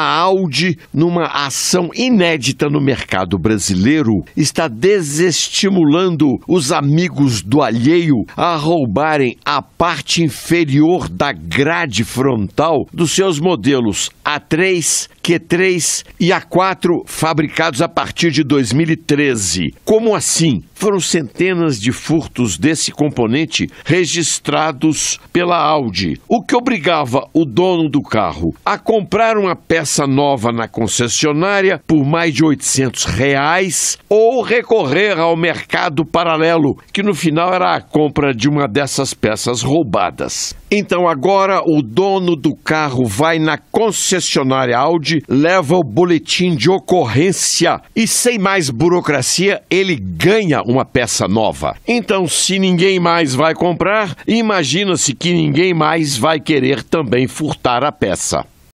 a Audi, numa ação inédita no mercado brasileiro, está desestimulando os amigos do alheio a roubarem a parte inferior da grade frontal dos seus modelos A3, Q3 e A4 fabricados a partir de 2013. Como assim? Foram centenas de furtos desse componente registrados pela Audi, o que obrigava o dono do carro a comprar uma peça nova na concessionária por mais de 800 reais ou recorrer ao mercado paralelo, que no final era a compra de uma dessas peças roubadas. Então agora o dono do carro vai na concessionária Audi, leva o boletim de ocorrência e sem mais burocracia ele ganha uma peça nova. Então se ninguém mais vai comprar, imagina-se que ninguém mais vai querer também furtar a peça.